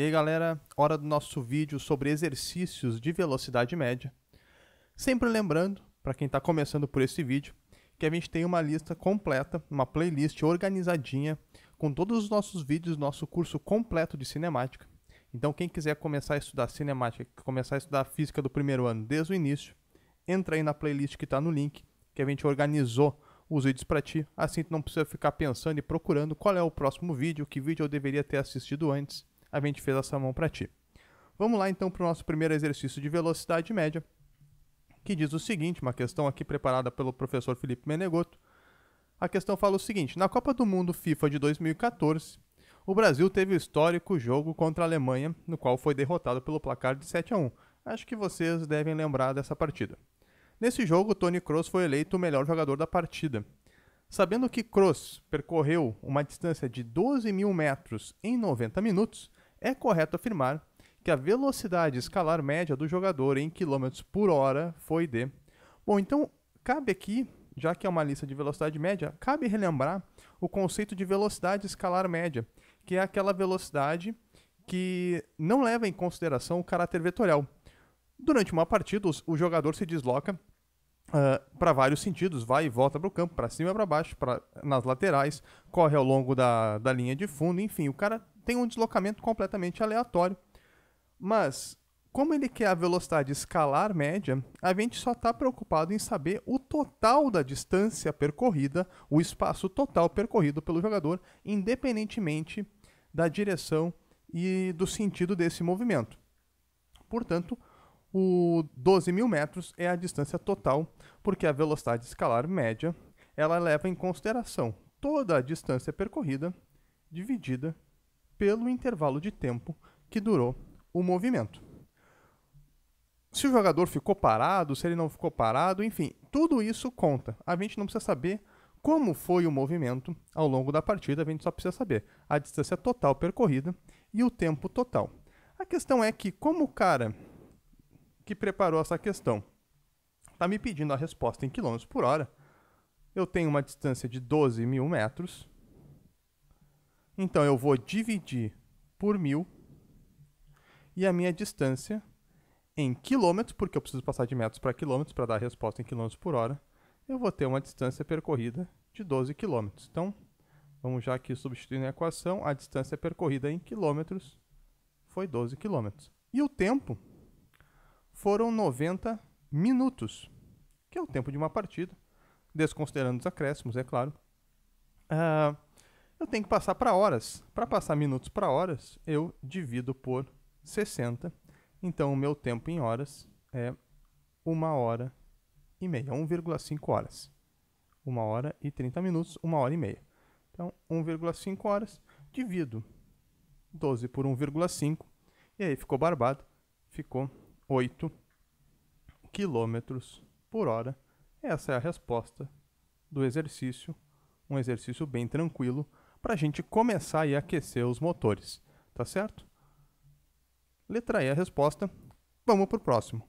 E aí galera, hora do nosso vídeo sobre exercícios de velocidade média. Sempre lembrando, para quem está começando por esse vídeo, que a gente tem uma lista completa, uma playlist organizadinha com todos os nossos vídeos, nosso curso completo de cinemática. Então quem quiser começar a estudar cinemática, começar a estudar física do primeiro ano desde o início, entra aí na playlist que está no link, que a gente organizou os vídeos para ti, assim tu não precisa ficar pensando e procurando qual é o próximo vídeo, que vídeo eu deveria ter assistido antes a gente fez essa mão para ti. Vamos lá então para o nosso primeiro exercício de velocidade média, que diz o seguinte, uma questão aqui preparada pelo professor Felipe Menegoto. A questão fala o seguinte: na Copa do Mundo FIFA de 2014, o Brasil teve o histórico jogo contra a Alemanha, no qual foi derrotado pelo placar de 7 a 1. Acho que vocês devem lembrar dessa partida. Nesse jogo, Tony Kroos foi eleito o melhor jogador da partida. Sabendo que Kroos percorreu uma distância de 12 mil metros em 90 minutos, é correto afirmar que a velocidade escalar média do jogador em quilômetros por hora foi de. Bom, então cabe aqui, já que é uma lista de velocidade média, cabe relembrar o conceito de velocidade escalar média, que é aquela velocidade que não leva em consideração o caráter vetorial. Durante uma partida, o jogador se desloca uh, ah, para vários sentidos, vai e volta para o campo, para cima e para baixo, pra, nas laterais, corre ao longo da, da linha de fundo, enfim, o cara tem um deslocamento completamente aleatório. Mas, como ele quer a velocidade escalar média, a gente só está preocupado em saber o total da distância percorrida, o espaço total percorrido pelo jogador, independentemente da direção e do sentido desse movimento. Portanto, o 12 mil metros é a distância total, porque a velocidade escalar média ela leva em consideração toda a distância percorrida dividida pelo intervalo de tempo que durou o movimento. Se o jogador ficou parado, se ele não ficou parado, enfim, tudo isso conta. A gente não precisa saber como foi o movimento ao longo da partida, a gente só precisa saber a distância total percorrida e o tempo total. A questão é que, como o cara que preparou essa questão está me pedindo a resposta em quilômetros por hora, eu tenho uma distância de 12 mil metros então eu vou dividir por mil e a minha distância em quilômetros, porque eu preciso passar de metros para quilômetros para dar a resposta em quilômetros por hora, eu vou ter uma distância percorrida de 12 quilômetros. Então, vamos já aqui substituir na equação, a distância percorrida em quilômetros foi 12 quilômetros. E o tempo foram 90 minutos, que é o tempo de uma partida, desconsiderando os acréscimos, é claro. Uh, eu tenho que passar para horas. Para passar minutos para horas, eu divido por 60. Então, o meu tempo em horas é 1 hora e meia, 1,5 horas. 1 hora e 30 minutos, 1 hora e meia. Então, 1,5 horas, divido 12 por 1,5, e aí ficou barbado, ficou 8 quilômetros por hora. Essa é a resposta do exercício, um exercício bem tranquilo, para a gente começar e aquecer os motores, tá certo? Letra E a resposta. Vamos para o próximo.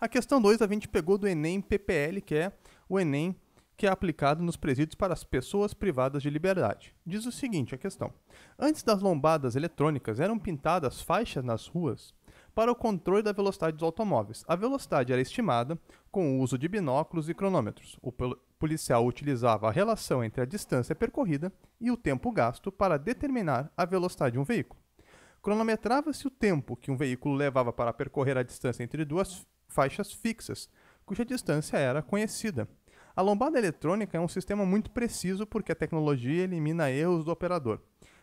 A questão 2 a gente pegou do Enem PPL, que é o Enem que é aplicado nos presídios para as pessoas privadas de liberdade. Diz o seguinte a questão: Antes das lombadas eletrônicas eram pintadas faixas nas ruas para o controle da velocidade dos automóveis. A velocidade era estimada com o uso de binóculos e cronômetros. O policial utilizava a relação entre a distância percorrida e o tempo gasto para determinar a velocidade de um veículo. Cronometrava-se o tempo que um veículo levava para percorrer a distância entre duas faixas fixas, cuja distância era conhecida. A lombada eletrônica é um sistema muito preciso porque a tecnologia elimina erros do operador.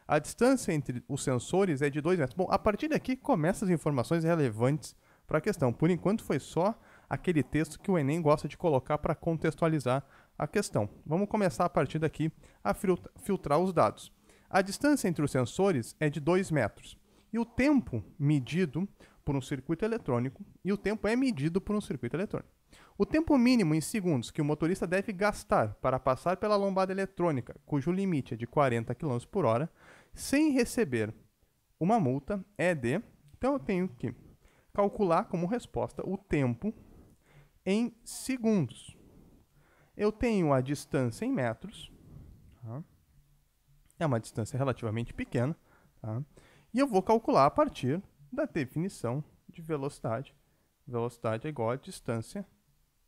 A distância entre os sensores é de 2 metros. Bom, a partir daqui começam as informações relevantes para a questão. Por enquanto foi só aquele texto que o Enem gosta de colocar para contextualizar a questão. Vamos começar a partir daqui a filtrar os dados. A distância entre os sensores é de 2 metros. E o tempo medido por um circuito eletrônico, e o tempo é medido por um circuito eletrônico. O tempo mínimo em segundos que o motorista deve gastar para passar pela lombada eletrônica, cujo limite é de 40 km por hora, sem receber uma multa, é de. Então eu tenho que calcular como resposta o tempo em segundos. Eu tenho a distância em metros, tá? é uma distância relativamente pequena, tá? e eu vou calcular a partir da definição de velocidade. Velocidade é igual a distância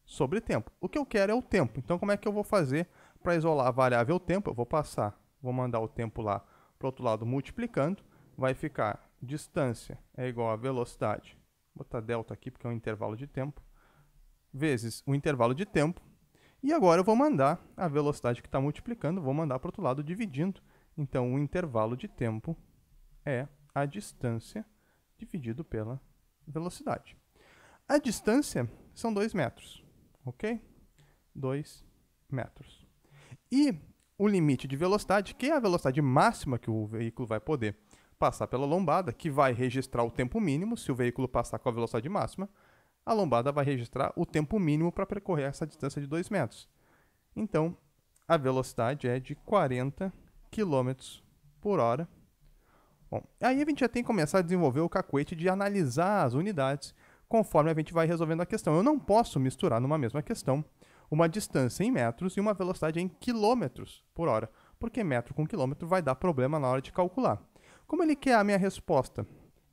sobre tempo. O que eu quero é o tempo. Então, como é que eu vou fazer para isolar a variável tempo? Eu vou passar, vou mandar o tempo lá para o outro lado multiplicando. Vai ficar distância é igual a velocidade, vou botar delta aqui porque é um intervalo de tempo, vezes o intervalo de tempo. E agora eu vou mandar a velocidade que está multiplicando, vou mandar para o outro lado dividindo. Então, o intervalo de tempo é a distância dividido pela velocidade. A distância são 2 metros ok? 2 metros. E o limite de velocidade, que é a velocidade máxima que o veículo vai poder passar pela lombada, que vai registrar o tempo mínimo, se o veículo passar com a velocidade máxima, a lombada vai registrar o tempo mínimo para percorrer essa distância de 2 metros. Então, a velocidade é de 40 km por hora. Bom, aí a gente já tem que começar a desenvolver o cacuete de analisar as unidades conforme a gente vai resolvendo a questão. Eu não posso misturar numa mesma questão uma distância em metros e uma velocidade em quilômetros por hora, porque metro com quilômetro vai dar problema na hora de calcular. Como ele quer a minha resposta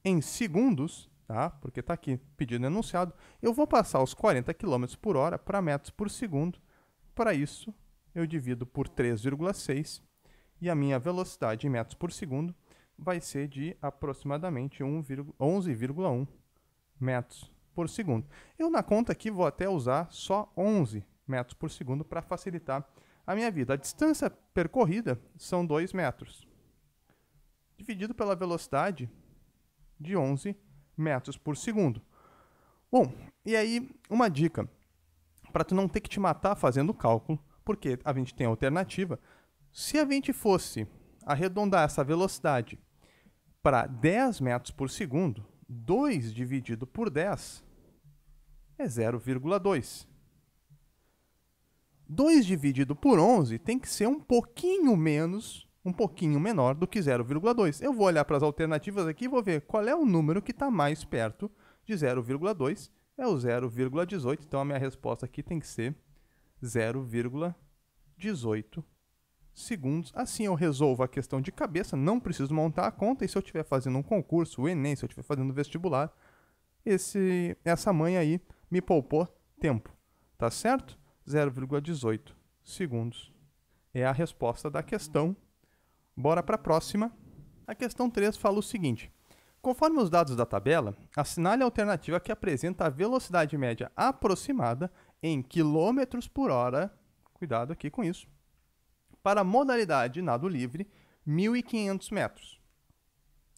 em segundos, tá? porque está aqui pedindo enunciado, eu vou passar os 40 km por hora para metros por segundo. Para isso, eu divido por 3,6 e a minha velocidade em metros por segundo vai ser de aproximadamente 11,1 metros por segundo. Eu na conta aqui vou até usar só 11 metros por segundo para facilitar a minha vida. A distância percorrida são 2 metros, dividido pela velocidade de 11 metros por segundo. Bom, e aí uma dica, para tu não ter que te matar fazendo o cálculo, porque a gente tem a alternativa, se a gente fosse arredondar essa velocidade para 10 metros por segundo, 2 dividido por 10 é 0,2. 2 dividido por 11 tem que ser um pouquinho menos, um pouquinho menor do que 0,2. Eu vou olhar para as alternativas aqui e vou ver qual é o número que está mais perto de 0,2. É o 0,18, então a minha resposta aqui tem que ser 0,18 segundos. Assim eu resolvo a questão de cabeça, não preciso montar a conta. E se eu estiver fazendo um concurso, o Enem, se eu estiver fazendo vestibular, esse, essa mãe aí me poupou tempo. Tá certo? 0,18 segundos é a resposta da questão. Bora para a próxima. A questão 3 fala o seguinte: Conforme os dados da tabela, assinale a alternativa que apresenta a velocidade média aproximada em quilômetros por hora. Cuidado aqui com isso para a modalidade nado livre, 1.500 metros.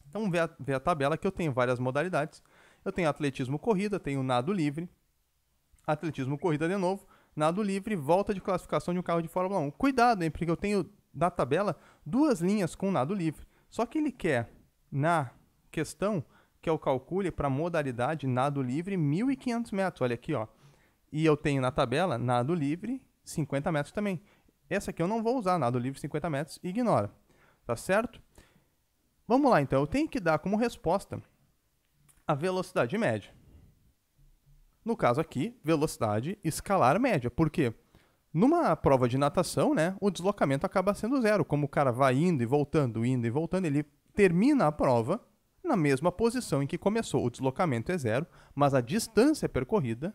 Então vê a, vê a tabela que eu tenho várias modalidades. Eu tenho atletismo corrida, tenho nado livre, atletismo corrida de novo, nado livre, volta de classificação de um carro de Fórmula 1. Cuidado, hein, porque eu tenho na tabela duas linhas com nado livre. Só que ele quer, na questão, que eu calcule para modalidade nado livre 1.500 metros. Olha aqui, ó. E eu tenho na tabela nado livre 50 metros também. Essa aqui eu não vou usar, nada do livro 50 metros, ignora. Tá certo? Vamos lá, então. Eu tenho que dar como resposta a velocidade média. No caso aqui, velocidade escalar média. Por quê? Numa prova de natação, né, o deslocamento acaba sendo zero. Como o cara vai indo e voltando, indo e voltando, ele termina a prova na mesma posição em que começou. O deslocamento é zero, mas a distância percorrida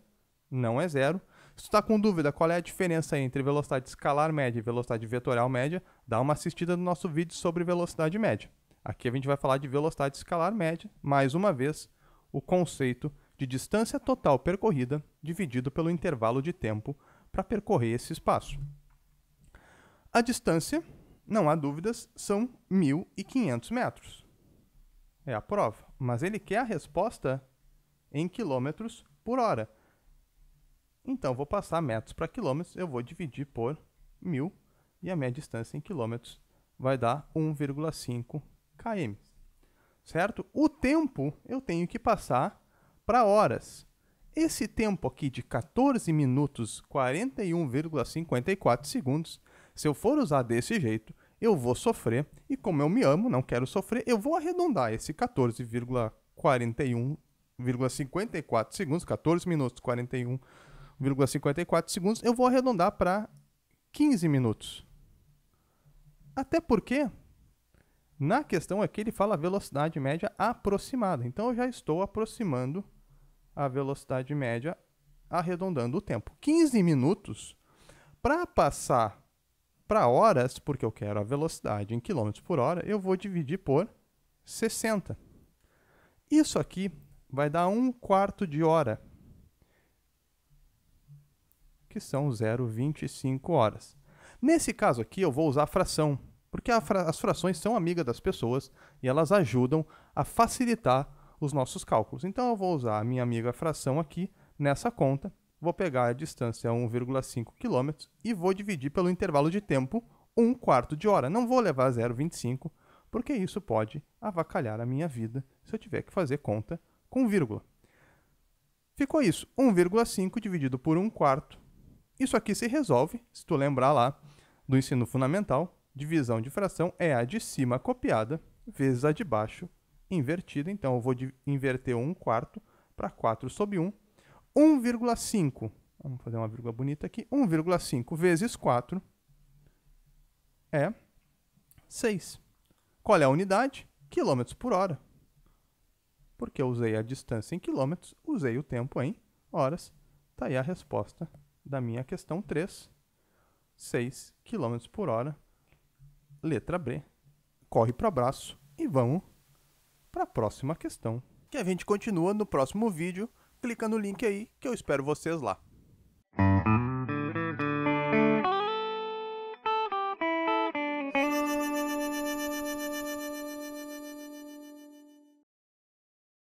não é zero, se tu tá com dúvida qual é a diferença entre velocidade escalar média e velocidade vetorial média, dá uma assistida no nosso vídeo sobre velocidade média. Aqui a gente vai falar de velocidade escalar média, mais uma vez, o conceito de distância total percorrida dividido pelo intervalo de tempo para percorrer esse espaço. A distância, não há dúvidas, são 1.500 metros. É a prova, mas ele quer a resposta em quilômetros por hora. Então, vou passar metros para quilômetros, eu vou dividir por mil e a minha distância em quilômetros vai dar 1,5 km. Certo? O tempo eu tenho que passar para horas. Esse tempo aqui de 14 minutos 41,54 segundos, se eu for usar desse jeito, eu vou sofrer. E como eu me amo, não quero sofrer, eu vou arredondar esse 14,41,54 segundos, 14 minutos 41 1,54 segundos, eu vou arredondar para 15 minutos. Até porque, na questão aqui, ele fala velocidade média aproximada. Então, eu já estou aproximando a velocidade média, arredondando o tempo. 15 minutos para passar para horas, porque eu quero a velocidade em quilômetros por hora, eu vou dividir por 60. Isso aqui vai dar um quarto de hora que são 0,25 horas. Nesse caso aqui, eu vou usar fração, porque fra as frações são amigas das pessoas e elas ajudam a facilitar os nossos cálculos. Então, eu vou usar a minha amiga fração aqui nessa conta, vou pegar a distância 1,5 km e vou dividir pelo intervalo de tempo 1 quarto de hora. Não vou levar 0,25, porque isso pode avacalhar a minha vida se eu tiver que fazer conta com vírgula. Ficou isso, 1,5 dividido por 1 quarto isso aqui se resolve, se tu lembrar lá do ensino fundamental, divisão de fração é a de cima copiada vezes a de baixo invertida. Então, eu vou inverter 1 quarto para 4 sobre 1. 1,5, vamos fazer uma vírgula bonita aqui, 1,5 vezes 4 é 6. Qual é a unidade? Quilômetros por hora. Porque eu usei a distância em quilômetros, usei o tempo em horas. Está aí a resposta da minha questão 3, 6 km por hora, letra B. Corre para o abraço e vamos para a próxima questão. Que a gente continua no próximo vídeo. Clica no link aí que eu espero vocês lá.